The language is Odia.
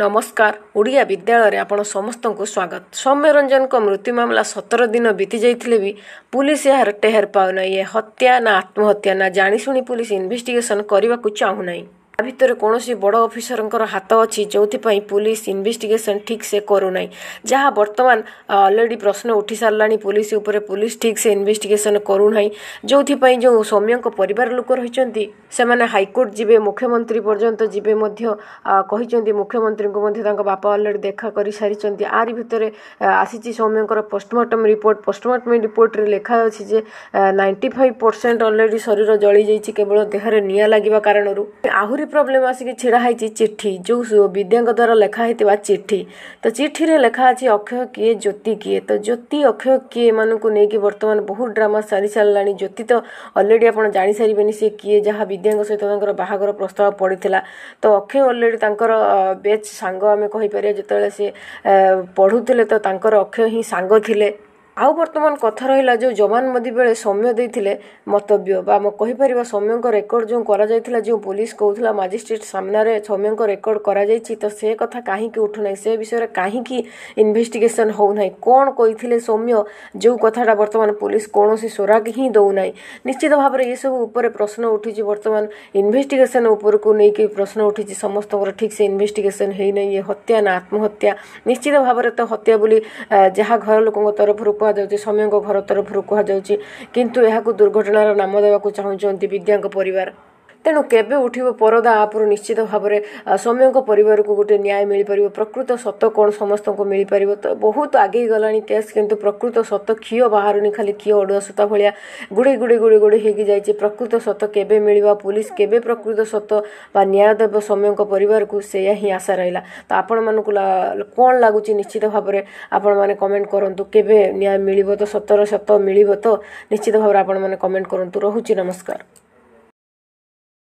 ନମସ୍କାର ଓଡ଼ିଆ ବିଦ୍ୟାଳୟରେ ଆପଣ ସମସ୍ତଙ୍କୁ ସ୍ୱାଗତ ସୌମ୍ୟ ରଞ୍ଜନଙ୍କ ମୃତ୍ୟୁ ମାମଲା ସତର ଦିନ ବିତି ଯାଇଥିଲେ ବି ପୁଲିସ୍ ଏହାର ଟେହର ପାଉନାହିଁ ଏ ହତ୍ୟା ନା ଆତ୍ମହତ୍ୟା ନା ଜାଣିଶୁଣି ପୁଲିସ୍ ଇନଭେଷ୍ଟିଗେସନ କରିବାକୁ ଚାହୁଁନାହିଁ ଭିତରେ କୌଣସି ବଡ଼ ଅଫିସରଙ୍କର ହାତ ଅଛି ଯେଉଁଥିପାଇଁ ପୁଲିସ ଇନଭେଷ୍ଟିଗେସନ୍ ଠିକ୍ ସେ କରୁନାହିଁ ଯାହା ବର୍ତ୍ତମାନ ଅଲରେଡ଼ି ପ୍ରଶ୍ନ ଉଠିସାରିଲାଣି ପୁଲିସ ଉପରେ ପୁଲିସ ଠିକ୍ ସେ ଇନଭେଷ୍ଟିଗେସନ୍ କରୁନାହିଁ ଯେଉଁଥିପାଇଁ ଯେଉଁ ସୌମ୍ୟଙ୍କ ପରିବାର ଲୋକ ରହିଛନ୍ତି ସେମାନେ ହାଇକୋର୍ଟ ଯିବେ ମୁଖ୍ୟମନ୍ତ୍ରୀ ପର୍ଯ୍ୟନ୍ତ ଯିବେ ମଧ୍ୟ କହିଛନ୍ତି ମୁଖ୍ୟମନ୍ତ୍ରୀଙ୍କୁ ମଧ୍ୟ ତାଙ୍କ ବାପା ଅଲରେଡ଼ି ଦେଖା କରିସାରିଛନ୍ତି ଆରି ଭିତରେ ଆସିଛି ସୌମ୍ୟଙ୍କର ପୋଷ୍ଟମର୍ଟମ ରିପୋର୍ଟ ପୋଷ୍ଟମର୍ଟମ ରିପୋର୍ଟରେ ଲେଖାଯାଉଛି ଯେ ନାଇଣ୍ଟି ଫାଇଭ୍ ପରସେଣ୍ଟ ଅଲରେଡ଼ି ଶରୀର ଜଳିଯାଇଛି କେବଳ ଦେହରେ ନିଆଁ ଲାଗିବା କାରଣରୁ ଆହୁରି ପ୍ରୋବ୍ଲେମ୍ ଆସିକି ଛିଡ଼ା ହେଇଛି ଚିଠି ଯେଉଁ ବିଦ୍ୟାଙ୍କ ଦ୍ୱାରା ଲେଖା ହେଇଥିବା ଚିଠି ତ ଚିଠିରେ ଲେଖା ଅଛି ଅକ୍ଷୟ କିଏ ଜ୍ୟୋତି କିଏ ତ ଜ୍ୟୋତି ଅକ୍ଷୟ କିଏ ଏମାନଙ୍କୁ ନେଇକି ବର୍ତ୍ତମାନ ବହୁତ ଡ୍ରାମା ସାରି ସାରିଲାଣି ଜ୍ୟୋତି ତ ଅଲରେଡ଼ି ଆପଣ ଜାଣିସାରିବେନି ସିଏ କିଏ ଯାହା ବିଦ୍ୟାଙ୍କ ସହିତ ତାଙ୍କର ବାହାଘର ପ୍ରସ୍ତାବ ପଡ଼ିଥିଲା ତ ଅକ୍ଷୟ ଅଲରେଡ଼ି ତାଙ୍କର ବେଚ୍ ସାଙ୍ଗ ଆମେ କହିପାରିବା ଯେତେବେଳେ ସିଏ ପଢ଼ୁଥିଲେ ତ ତାଙ୍କର ଅକ୍ଷୟ ହିଁ ସାଙ୍ଗ ଥିଲେ ଆଉ ବର୍ତ୍ତମାନ କଥା ରହିଲା ଯେଉଁ ଜବାନବନ୍ଦୀ ବେଳେ ସୌମ୍ୟ ଦେଇଥିଲେ ମନ୍ତବ୍ୟ ବା ଆମ କହିପାରିବା ସୌମ୍ୟଙ୍କ ରେକର୍ଡ଼ ଯେଉଁ କରାଯାଇଥିଲା ଯେଉଁ ପୋଲିସ କହୁଥିଲା ମାଜିଷ୍ଟ୍ରେଟ ସାମ୍ନାରେ ସୌମ୍ୟଙ୍କ ରେକର୍ଡ଼ କରାଯାଇଛି ତ ସେ କଥା କାହିଁକି ଉଠୁନାହିଁ ସେ ବିଷୟରେ କାହିଁକି ଇନଭେଷ୍ଟିଗେସନ୍ ହେଉନାହିଁ କ'ଣ କହିଥିଲେ ସୌମ୍ୟ ଯେଉଁ କଥାଟା ବର୍ତ୍ତମାନ ପୋଲିସ କୌଣସି ସ୍ୱରାଗ ହିଁ ଦେଉନାହିଁ ନିଶ୍ଚିତ ଭାବରେ ଏସବୁ ଉପରେ ପ୍ରଶ୍ନ ଉଠିଛି ବର୍ତ୍ତମାନ ଇନଭେଷ୍ଟିଗେସନ୍ ଉପରକୁ ନେଇକି ପ୍ରଶ୍ନ ଉଠିଛି ସମସ୍ତଙ୍କର ଠିକ୍ ସେ ଇନଭେଷ୍ଟିଗେସନ୍ ହେଇନାହିଁ ଇଏ ହତ୍ୟା ନା ଆତ୍ମହତ୍ୟା ନିଶ୍ଚିତ ଭାବରେ ତ ହତ୍ୟା ବୋଲି ଯାହା ଘର ଲୋକଙ୍କ ତରଫରୁ କୁହାଯାଉଛି ସମୟଙ୍କ ଘର ତରଫରୁ କୁହାଯାଉଛି କିନ୍ତୁ ଏହାକୁ ଦୁର୍ଘଟଣାର ନାମ ଦେବାକୁ ଚାହୁଁଛନ୍ତି ବିଦ୍ୟାଙ୍କ ପରିବାର ତେଣୁ କେବେ ଉଠିବ ପରଦା ଆପରୁ ନିଶ୍ଚିତ ଭାବରେ ସୌମ୍ୟଙ୍କ ପରିବାରକୁ ଗୋଟେ ନ୍ୟାୟ ମିଳିପାରିବ ପ୍ରକୃତ ସତ କ'ଣ ସମସ୍ତଙ୍କୁ ମିଳିପାରିବ ତ ବହୁତ ଆଗେଇ ଗଲାଣି କେସ୍ କିନ୍ତୁ ପ୍ରକୃତ ସତ କ୍ଷୀୟ ବାହାରୁନି ଖାଲି କ୍ଷୀୟ ଅଡ଼ୁଆ ସୂତା ଭଳିଆ ଗୁଡ଼େଇ ଗୁଡ଼େଇ ଗୁଡ଼େଇ ଗୁଡ଼େଇ ହେଇକି ଯାଇଛି ପ୍ରକୃତ ସତ କେବେ ମିଳିବ ପୋଲିସ କେବେ ପ୍ରକୃତ ସତ ବା ନ୍ୟାୟ ଦେବ ସୌମ୍ୟଙ୍କ ପରିବାରକୁ ସେଇଆ ହିଁ ଆଶା ରହିଲା ତ ଆପଣମାନଙ୍କୁ କ'ଣ ଲାଗୁଛି ନିଶ୍ଚିତ ଭାବରେ ଆପଣମାନେ କମେଣ୍ଟ କରନ୍ତୁ କେବେ ନ୍ୟାୟ ମିଳିବ ତ ସତର ସତ ମିଳିବ ତ ନିଶ୍ଚିତ ଭାବରେ ଆପଣମାନେ କମେଣ୍ଟ କରନ୍ତୁ ରହୁଛି ନମସ୍କାର